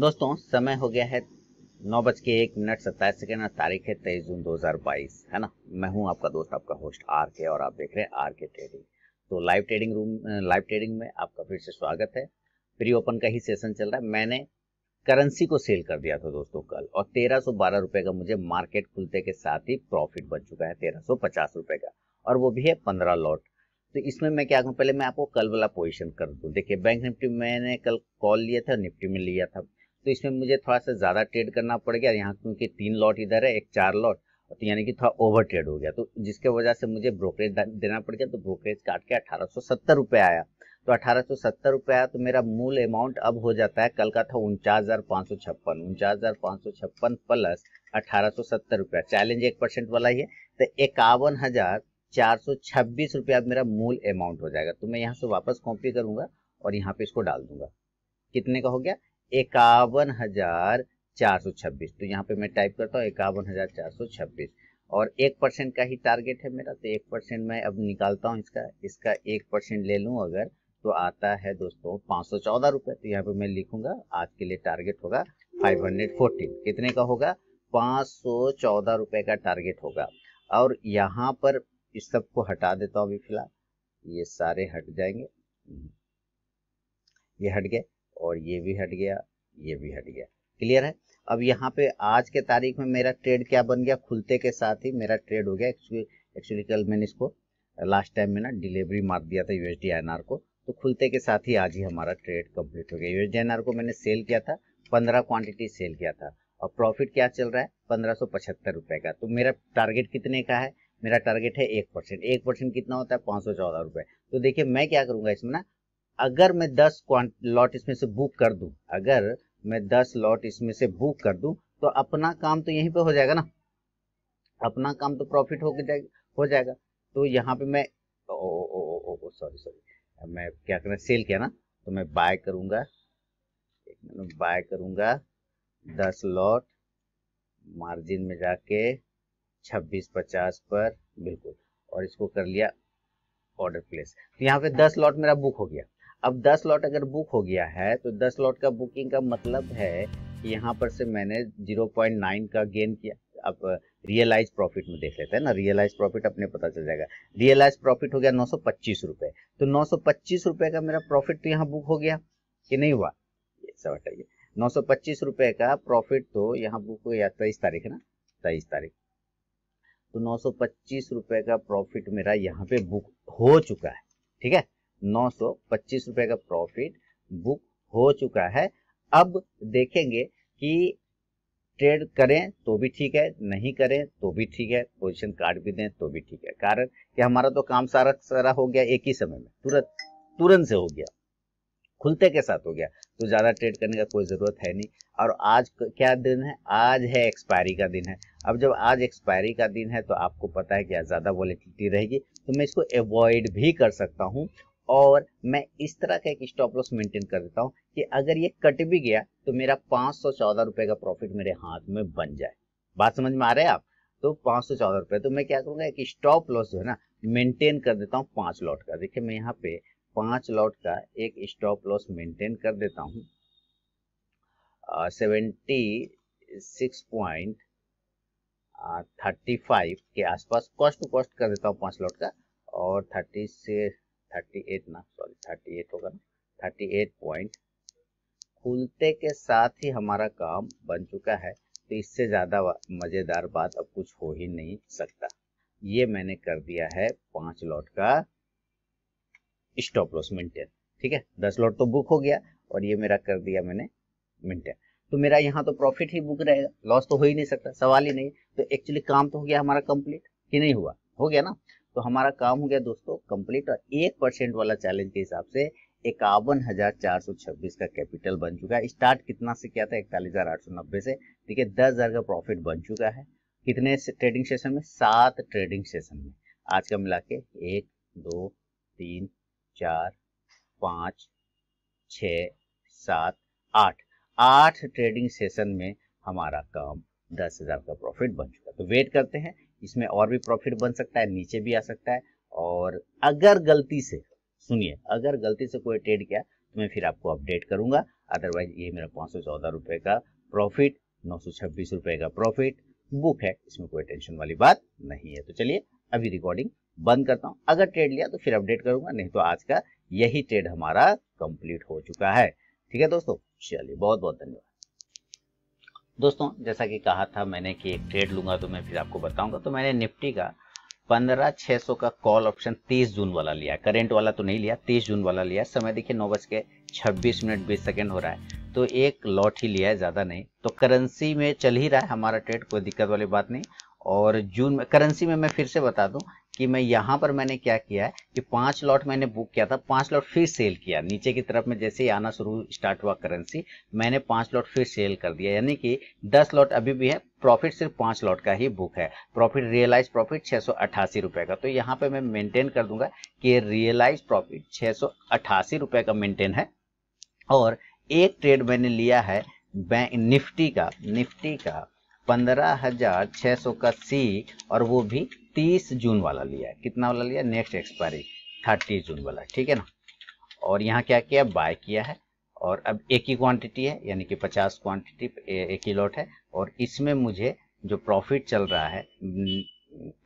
दोस्तों समय हो गया है नौ बज के एक मिनट सत्ताईस सेकेंड और तारीख है तेईस जून 2022 है ना मैं हूं आपका दोस्त आपका होस्ट आर के और आप देख रहे हैं आर के ट्रेडिंग तो live trading room live trading में आपका फिर से स्वागत है प्री ओपन का ही सेशन चल रहा है मैंने करेंसी को सेल कर दिया था दोस्तों कल और तेरह सौ बारह रुपए का मुझे मार्केट खुलते के साथ ही प्रॉफिट बन चुका है तेरह सौ पचास रुपए का और वो भी है पंद्रह लॉट तो इसमें मैं क्या करूँ पहले मैं आपको कल वाला पोजिशन कर दूँ देखिए बैंक निफ्टी मैंने कल कॉल लिया था निफ्टी में लिया था तो इसमें मुझे थोड़ा सा ज़्यादा ट्रेड करना पड़ गया यहाँ क्योंकि तीन लॉट इधर है एक चार लॉट तो यानी कि थोड़ा ओवर ट्रेड हो गया तो जिसके वजह से मुझे ब्रोकरेज देना पड़ गया तो ब्रोकरेज काट के अठारह सौ आया तो अठारह सौ सत्तर रुपये आया तो मेरा मूल अमाउंट अब हो जाता है कल का था उनचास हज़ार पाँच सौ छप्पन उनचास हज़ार पाँच सौ छप्पन प्लस अठारह सौ सत्तर रुपया चैलेंज एक परसेंट वाला ही है तो इक्यावन हज़ार चार सौ छब्बीस रुपया मेरा मूल अमाउंट हो जाएगा तो मैं यहाँ से वापस कॉपी करूँगा और यहाँ पे इसको डाल दूंगा कितने का हो गया इक्यावन हजार चार सौ छब्बीस तो यहाँ पे मैं टाइप करता हूँ इक्यावन हजार चार सौ छब्बीस और एक परसेंट का ही टारगेट है मेरा तो एक परसेंट मैं अब निकालता हूँ इसका इसका एक परसेंट ले लूँ अगर तो आता है दोस्तों पाँच सौ चौदह रुपये तो यहाँ पे मैं लिखूंगा आज के लिए टारगेट होगा फाइव हंड्रेड फोर्टीन कितने का होगा पाँच सौ चौदह रुपये का टारगेट होगा और यहाँ पर इस सब को हटा देता हूँ अभी फिलहाल ये सारे हट जाएंगे ये हट गए और ये भी हट गया ये भी हट गया क्लियर है अब यहाँ पे आज के तारीख में मेरा ट्रेड क्या बन गया खुलते के साथ ही मेरा ट्रेड हो गया एक्चुअली कल मैंने इसको लास्ट टाइम में ना डिलीवरी मार दिया था यूएसडी एनआर को तो खुलते के साथ ही आज ही हमारा ट्रेड कंप्लीट हो गया यूएसडी एनआर को मैंने सेल किया था पंद्रह क्वांटिटी सेल किया था और प्रॉफिट क्या चल रहा है पंद्रह सौ पचहत्तर रुपए का तो मेरा टारगेट कितने का है मेरा टारगेट है एक परसेंट एक परसेंट कितना होता है पाँच सौ चौदह रुपये तो देखिए मैं क्या करूंगा इसमें ना अगर मैं दस लॉट इसमें से बुक कर दूं अगर मैं दस लॉट इसमें से बुक कर दूं तो अपना काम तो यहीं पे हो जाएगा ना अपना काम तो प्रॉफिट हो जाएगा हो जाएगा तो यहाँ पे मैं सॉरी सॉरी मैं क्या करना सेल किया ना तो मैं बाय करूंगा बाय करूंगा दस लॉट मार्जिन में जाके छब्बीस पचास पर बिल्कुल और इसको कर लिया ऑर्डर प्लेस तो यहाँ पे दस लॉट मेरा बुक हो गया अब 10 लॉट अगर बुक हो गया है तो 10 लॉट का बुकिंग का मतलब है कि यहाँ पर से मैंने 0.9 का गेन किया अब रियलाइज प्रॉफिट में देख लेते हैं ना रियलाइज प्रॉफिट अपने पता चल जाएगा रियलाइज प्रॉफिट हो गया नौ रुपए तो नौ रुपए का मेरा प्रॉफिट तो यहाँ बुक हो गया कि नहीं हुआ सब हटाइए नौ रुपए का प्रॉफिट तो यहाँ बुक हो गया तेईस तारीख है ना तेईस तारीख तो नौ रुपए का प्रॉफिट मेरा यहाँ पे बुक हो चुका है ठीक है नौ सौ रुपए का प्रॉफिट बुक हो चुका है अब देखेंगे कि ट्रेड करें तो भी ठीक है नहीं करें तो भी ठीक है पोजीशन कार्ड भी दें तो भी ठीक है कारण कि हमारा तो काम सारा सारा हो गया एक ही समय में तुरंत तुरंत से हो गया खुलते के साथ हो गया तो ज़्यादा ट्रेड करने का कोई ज़रूरत है नहीं और आज क्या दिन है आज है एक्सपायरी का दिन है अब जब आज एक्सपायरी का दिन है तो आपको पता है कि ज़्यादा वॉलिटिलिटी रहेगी तो मैं इसको अवॉइड भी कर सकता हूँ और मैं इस तरह का एक स्टॉप लॉस मेंटेन कर देता हूँ कि अगर ये कट भी गया तो मेरा पांच सौ चौदह रुपए का प्रॉफिट मेरे हाथ में बन जाए बात समझ में आ रहा है आप तो पांच सौ चौदह रुपए तो मैं क्या करूंगा एक स्टॉप लॉस जो है ना मेंटेन कर देता हूँ पांच लॉट का देखिये मैं यहाँ पे पांच लॉट का एक स्टॉप लॉस मेंटेन कर देता हूँ seventy six point thirty five के आसपास कॉस्ट टू कॉस्ट कर देता हूँ पांच लॉट का और थर्टी से थर्टी एट ना सॉरी थर्टी एट होगा ना थर्टी एट पॉइंट खुलते के साथ ही हमारा काम बन चुका है तो इससे ज़्यादा मज़ेदार बात अब कुछ हो ही नहीं सकता ये मैंने कर दिया है पांच लॉट का स्टॉप लॉस मेंटेन ठीक है दस लॉट तो बुक हो गया और ये मेरा कर दिया मैंने मेंटेन तो मेरा यहाँ तो प्रॉफिट ही बुक रहेगा लॉस तो हो ही नहीं सकता सवाल ही नहीं तो एक्चुअली काम तो हो गया हमारा कंप्लीट कि नहीं हुआ हो गया ना तो हमारा काम हो गया दोस्तों कंप्लीट और एक परसेंट वाला चैलेंज के हिसाब से इक्यावन हजार चार सौ छब्बीस का कैपिटल बन चुका है स्टार्ट कितना से किया था इकतालीस हजार आठ सौ नब्बे से ठीक है दस हजार का प्रॉफिट बन चुका है कितने से ट्रेडिंग सेशन में सात ट्रेडिंग सेशन में आज का मिला के एक दो तीन चार पाँच छ सात आठ आठ ट्रेडिंग सेशन में हमारा काम दस हजार का प्रॉफिट बन चुका तो वेट करते हैं इसमें और भी प्रॉफिट बन सकता है नीचे भी आ सकता है और अगर गलती से सुनिए अगर गलती से कोई ट्रेड किया तो मैं फिर आपको अपडेट करूंगा अदरवाइज ये मेरा पाँच सौ चौदह रुपए का प्रॉफिट नौ सौ छब्बीस रुपए का प्रॉफिट बुक है इसमें कोई टेंशन वाली बात नहीं है तो चलिए अभी रिकॉर्डिंग बंद करता हूँ अगर ट्रेड लिया तो फिर अपडेट करूंगा नहीं तो आज का यही ट्रेड हमारा कंप्लीट हो चुका है ठीक है दोस्तों चलिए बहुत बहुत धन्यवाद दोस्तों जैसा कि कहा था मैंने कि एक ट्रेड लूंगा तो मैं फिर आपको बताऊंगा तो मैंने निफ्टी का पंद्रह छह सौ का कॉल ऑप्शन तीस जून वाला लिया करेंट वाला तो नहीं लिया तीस जून वाला लिया समय देखिए नौ बज के छब्बीस मिनट बीस सेकेंड हो रहा है तो एक लॉट ही लिया है ज़्यादा नहीं तो करेंसी में चल ही रहा है हमारा ट्रेड कोई दिक्कत वाली बात नहीं और जून में करेंसी में मैं फिर से बता दूं कि मैं यहाँ पर मैंने क्या किया है कि पांच लॉट मैंने बुक किया था पांच लॉट फिर सेल किया नीचे की तरफ में जैसे ही आना शुरू स्टार्ट हुआ करेंसी मैंने पांच लॉट फिर सेल कर दिया यानी कि दस लॉट अभी भी है प्रॉफिट सिर्फ पांच लॉट का ही बुक है प्रॉफिट रियलाइज प्रॉफिट छः रुपए का तो यहाँ पे मैं मेंटेन कर दूंगा कि रियलाइज प्रॉफिट छः सौ का मेंटेन है और एक ट्रेड मैंने लिया है निफ्टी का निफ्टी का पंद्रह हजार छह सौ का सी और वो भी 30 जून वाला लिया कितना वाला लिया नेक्स्ट एक्सपायरी 30 जून वाला ठीक है ना और यहाँ क्या किया बाय किया है और अब एक ही क्वांटिटी है यानी कि 50 क्वांटिटी एक ही लॉट है और इसमें मुझे जो प्रॉफिट चल रहा है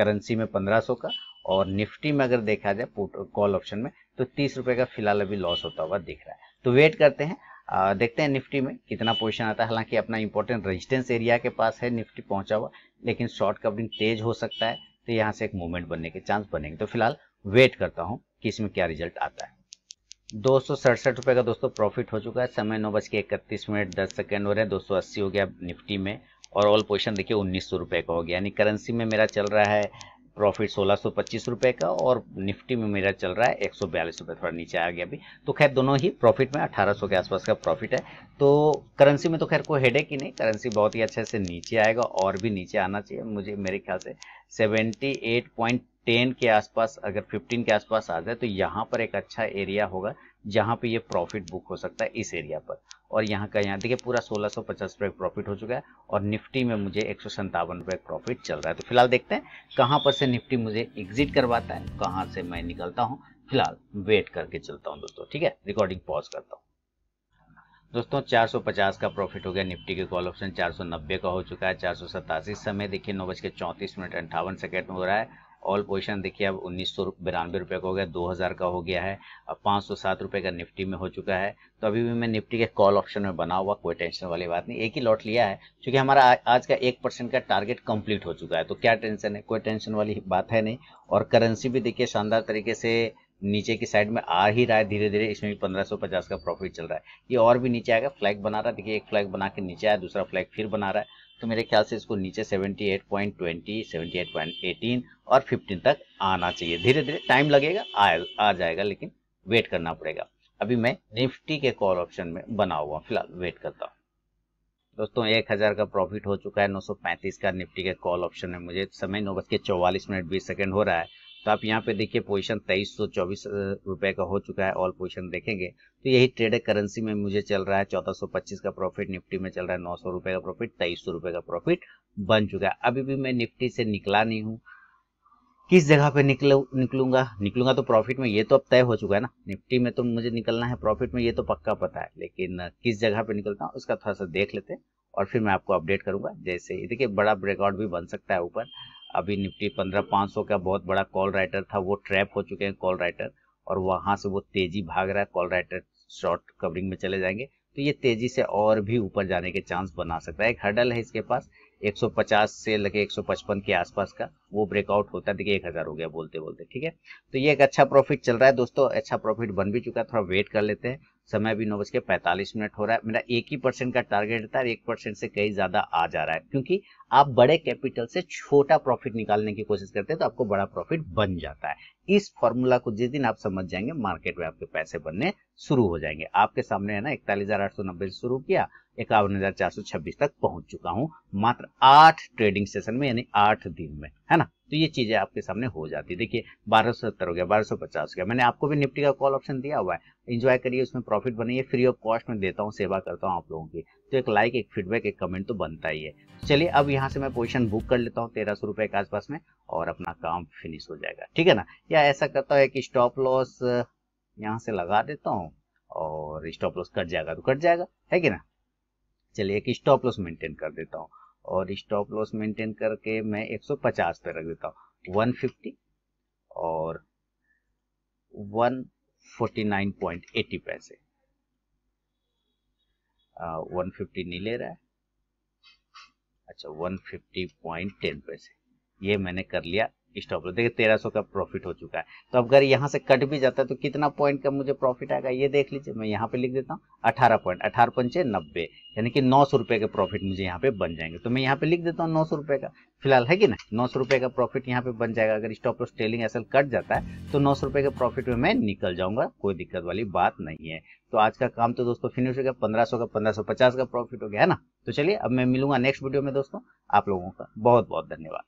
करेंसी में 1500 का और निफ्टी में अगर देखा जाए पुट कॉल ऑप्शन में तो तीस रुपए का फिलहाल अभी लॉस होता हुआ दिख रहा है तो वेट करते हैं आ, देखते हैं निफ्टी में कितना पोजीशन आता है हालांकि अपना इंपॉर्टेंट रेजिस्टेंस एरिया के पास है निफ्टी पहुंचा हुआ लेकिन शॉर्ट कवरिंग तेज हो सकता है तो यहाँ से एक मूवमेंट बनने के चांस बनेंगे तो फिलहाल वेट करता हूं कि इसमें क्या रिजल्ट आता है दो सौ सड़सठ का दोस्तों प्रॉफिट हो चुका है समय नौ बज के इकतीस मिनट दस सेकेंड हो रहे हैं दो सौ अस्सी हो गया निफ्टी में और ऑल पोजिशन देखिए उन्नीस सौ रुपये का हो गया यानी करेंसी में मेरा चल रहा है प्रॉफिट सोलह सौ पच्चीस रुपए का और निफ्टी में मेरा चल रहा है एक सौ बयालीस रुपये थोड़ा नीचे आ गया अभी तो खैर दोनों ही प्रॉफिट में अठारह सौ के आसपास का प्रॉफिट है तो करेंसी में तो खैर कोई हेडेक ही नहीं करेंसी बहुत ही अच्छे से नीचे आएगा और भी नीचे आना चाहिए मुझे मेरे ख्याल से सेवेंटी एट पॉइंट टेन के आसपास अगर फिफ्टीन के आसपास आ जाए तो यहाँ पर एक अच्छा एरिया होगा जहाँ पे ये प्रॉफिट बुक हो सकता है इस एरिया पर और यहाँ का यहाँ देखिए पूरा 1650 रुपये प्रॉफिट हो चुका है और निफ्टी में मुझे एक सौ रुपये प्रॉफिट चल रहा है तो फिलहाल देखते हैं कहाँ पर से निफ्टी मुझे एग्जिट करवाता है कहाँ से मैं निकलता हूँ फिलहाल वेट करके चलता हूँ दोस्तों ठीक है रिकॉर्डिंग पॉज करता हूँ दोस्तों 450 का प्रॉफिट हो गया निफ्टी के कॉल ऑप्शन 490 का हो चुका है चार इस समय देखिए नौ बज के चौंतीस मिनट अंठावन सेकेंड हो रहा है ऑल पोजिशन देखिए अब उन्नीस सौ बिरानवे रुपये का हो गया दो हज़ार का हो गया है अब पाँच सौ सात रुपये का निफ्टी में हो चुका है तो अभी भी मैं निफ्टी के कॉल ऑप्शन में बना हुआ कोई टेंशन वाली बात नहीं एक ही लॉट लिया है क्योंकि हमारा आज का एक परसेंट का टारगेट कंप्लीट हो चुका है तो क्या टेंशन है कोई टेंशन वाली बात है नहीं और करेंसी भी देखिए शानदार तरीके से नीचे की साइड में आ ही रहा है धीरे धीरे इसमें भी 1550 का प्रॉफिट चल रहा है ये और भी नीचे आएगा फ्लैग बना रहा है देखिए एक फ्लैग बना के नीचे आया दूसरा फ्लैग फिर बना रहा है तो मेरे ख्याल से इसको नीचे 78.20, 78.18 और 15 तक आना चाहिए धीरे धीरे टाइम लगेगा आ, आ जाएगा लेकिन वेट करना पड़ेगा अभी मैं निफ्टी के कॉल ऑप्शन में बना हुआ फिलहाल वेट करता हूँ दोस्तों एक हज़ार का प्रॉफिट हो चुका है 935 का निफ्टी के कॉल ऑप्शन में मुझे समय नौ बज के चौवालीस मिनट बीस सेकेंड हो रहा है तो आप यहाँ पे देखिए पोजीशन तेईस सौ चौबीस रुपए का हो चुका है ऑल पोजीशन देखेंगे तो यही ट्रेड करेंसी में मुझे चल रहा है चौदह सौ पच्चीस का प्रॉफिट निफ्टी में चल रहा है नौ सौ रुपए का प्रॉफिट तेईस सौ रुपए का प्रॉफिट बन चुका है अभी भी मैं निफ्टी से निकला नहीं हूँ किस जगह पे निकलू निकलूंगा निकलूंगा तो प्रॉफिट में ये तो अब तय हो चुका है ना निफ्टी में तो मुझे निकलना है प्रॉफिट में ये तो पक्का पता है लेकिन किस जगह पे निकलता हूँ उसका थोड़ा सा देख लेते हैं और फिर मैं आपको अपडेट करूंगा जैसे ही देखिए बड़ा ब्रेकआउट भी बन सकता है ऊपर अभी निफ्टी पंद्रह पाँच सौ का बहुत बड़ा कॉल राइटर था वो ट्रैप हो चुके हैं कॉल राइटर और वहाँ से वो तेजी भाग रहा है कॉल राइटर शॉर्ट कवरिंग में चले जाएंगे तो ये तेजी से और भी ऊपर जाने के चांस बना सकता है एक हर्डल है इसके पास 150 से लगे 155 के आसपास का वो ब्रेकआउट होता है देखिए एक हज़ार हो गया बोलते बोलते ठीक है तो ये एक अच्छा प्रॉफिट चल रहा है दोस्तों अच्छा प्रॉफिट बन भी चुका है थोड़ा वेट कर लेते हैं समय भी नौ बज के पैंतालीस मिनट हो रहा है मेरा एक ही परसेंट का टारगेट रहता है एक परसेंट से कहीं ज्यादा आ जा रहा है क्योंकि आप बड़े कैपिटल से छोटा प्रॉफिट निकालने की कोशिश करते हैं तो आपको बड़ा प्रॉफिट बन जाता है इस फॉर्मूला को जिस दिन आप समझ जाएंगे मार्केट में आपके पैसे बनने शुरू हो जाएंगे आपके सामने है ना इकतालीस हजार आठ सौ नब्बे से शुरू किया इक्यावन हजार चार सौ छब्बीस तक पहुंच चुका हूं मात्र आठ ट्रेडिंग सेशन में यानी आठ दिन में है ना तो ये चीजें आपके सामने हो जाती है देखिए बारह सौ सत्तर हो गया बारह सौ पचास हो गया मैंने आपको भी निफ्टी का कॉल ऑप्शन दिया हुआ है इंजॉय करिए उसमें प्रॉफिट बनाइए फ्री ऑफ कॉस्ट में देता हूँ सेवा करता हूँ आप लोगों की तो एक लाइक एक फीडबैक एक कमेंट तो बनता ही है चलिए अब यहाँ से मैं पोजिशन बुक कर लेता हूँ तेरह सौ रुपए के आसपास में और अपना काम फिनिश हो जाएगा ठीक है ना या ऐसा करता है कि स्टॉप लॉस यहाँ से लगा देता हूँ और स्टॉप लॉस कट जाएगा तो कट जाएगा है कि ना चलिए कि स्टॉप लॉस मेंटेन कर देता हूँ और स्टॉप लॉस मेंटेन करके मैं 150 पे रख देता हूँ 150 और 149.80 पैसे वन फिफ्टी नहीं ले रहा है अच्छा वन फिफ्टी पॉइंट टेन पैसे ये मैंने कर लिया स्टॉप लॉस देखिए तेरह सौ का प्रॉफिट हो चुका है तो अब अगर यहाँ से कट भी जाता है तो कितना पॉइंट का मुझे प्रॉफिट आएगा ये देख लीजिए मैं यहाँ पे लिख देता हूँ अठारह पॉइंट अठारह पंचे नब्बे यानी कि नौ सौ रुपये के प्रॉफिट मुझे यहाँ पे बन जाएंगे तो मैं यहाँ पे लिख देता हूँ नौ सौ रुपये का फिलहाल है कि ना नौ सौ रुपये का प्रॉफिट यहाँ पे बन जाएगा अगर स्टॉप लॉस ट्रेलिंग एसल कट जाता है तो नौ सौ रुपये के प्रॉफिट में मैं निकल जाऊंगा कोई दिक्कत वाली बात नहीं है तो आज का काम तो दोस्तों फिनिश हो गया पंद्रह सौ का पंद्रह सौ पचास का प्रॉफिट हो गया है ना तो चलिए अब मैं मिलूंगा नेक्स्ट वीडियो में दोस्तों आप लोगों का बहुत बहुत धन्यवाद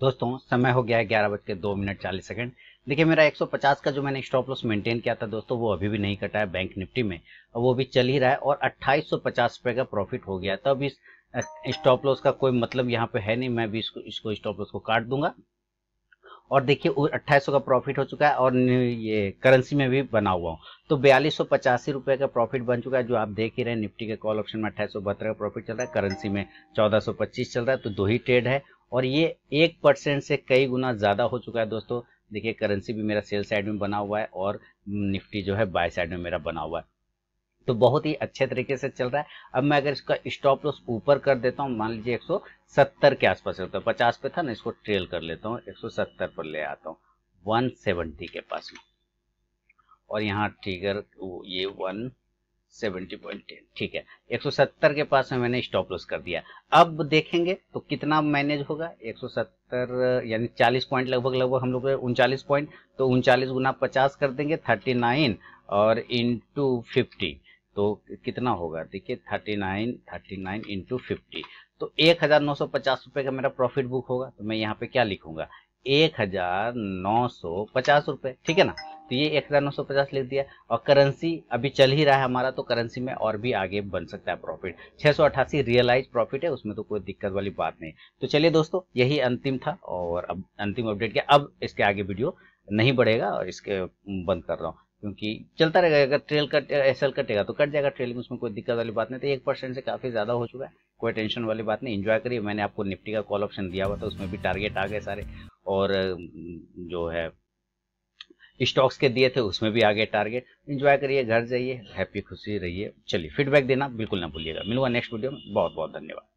दोस्तों समय हो गया है ग्यारह बज के दो मिनट चालीस सेकंड देखिए मेरा 150 का जो मैंने स्टॉप लॉस मेंटेन किया था दोस्तों वो अभी भी नहीं कटा है बैंक निफ्टी में वो भी चल ही रहा है और अट्ठाईस रुपए का प्रॉफिट हो गया तब इस स्टॉप लॉस का कोई मतलब यहाँ पे है नहीं मैं भी इसको इसको स्टॉप लॉस को काट दूंगा और देखिए अट्ठाईस का प्रॉफिट हो चुका है और ये करेंसी में भी बना हुआ हूँ तो बयालीस सौ पचासी रुपये का प्रॉफिट बन चुका है जो आप देख ही रहे निफ्टी के कॉल ऑप्शन में अट्ठाईस का प्रॉफिट चल रहा है करेंसी में चौदह सौ पच्चीस चल रहा है तो दो ही ट्रेड है और ये एक परसेंट से कई गुना ज़्यादा हो चुका है दोस्तों देखिए करेंसी भी मेरा सेल साइड में बना हुआ है और निफ्टी जो है बाय साइड में मेरा बना हुआ है तो बहुत ही अच्छे तरीके से चल रहा है अब मैं अगर इसका स्टॉप लॉस ऊपर कर देता हूँ मान लीजिए एक के आसपास होता है पचास पे था ना इसको ट्रेल कर लेता हूँ एक पर ले आता हूँ वन के पास में और यहाँ ट्रिगर ये वन सेवेंटी पॉइंट टेन ठीक है 170 के पास में मैंने स्टॉप लॉस कर दिया अब देखेंगे तो कितना मैनेज होगा 170 यानी 40 पॉइंट लगभग लगभग हम लोग उनचालीस पॉइंट तो उनचालीस गुना पचास कर देंगे 39 और इंटू फिफ्टी तो कितना होगा देखिए 39 39 इंटू फिफ्टी तो एक हजार नौ सौ पचास रुपये का मेरा प्रॉफिट बुक होगा तो मैं यहाँ पे क्या लिखूंगा एक हजार नौ सौ पचास रुपये ठीक है ना तो ये एक लिख दिया और करेंसी अभी चल ही रहा है हमारा तो करेंसी में और भी आगे बन सकता है प्रॉफिट छः रियलाइज प्रॉफिट है उसमें तो कोई दिक्कत वाली बात नहीं तो चलिए दोस्तों यही अंतिम था और अब अंतिम अपडेट किया अब इसके आगे वीडियो नहीं बढ़ेगा और इसके बंद कर रहा हूँ क्योंकि चलता रहेगा अगर ट्रेल कट एस कटेगा तो कट जाएगा ट्रेलिंग उसमें कोई दिक्कत वाली बात नहीं तो एक परसेंट से काफ़ी ज़्यादा हो चुका है कोई टेंशन वाली बात नहीं एंजॉय करिए मैंने आपको निफ्टी का कॉल ऑप्शन दिया हुआ था उसमें भी टारगेट आ गए सारे और जो है स्टॉक्स के दिए थे उसमें भी आगे टारगेट इंजॉय करिए घर जाइए हैप्पी खुशी रहिए चलिए फीडबैक देना बिल्कुल ना भूलिएगा मिलूंगा नेक्स्ट वीडियो में बहुत बहुत धन्यवाद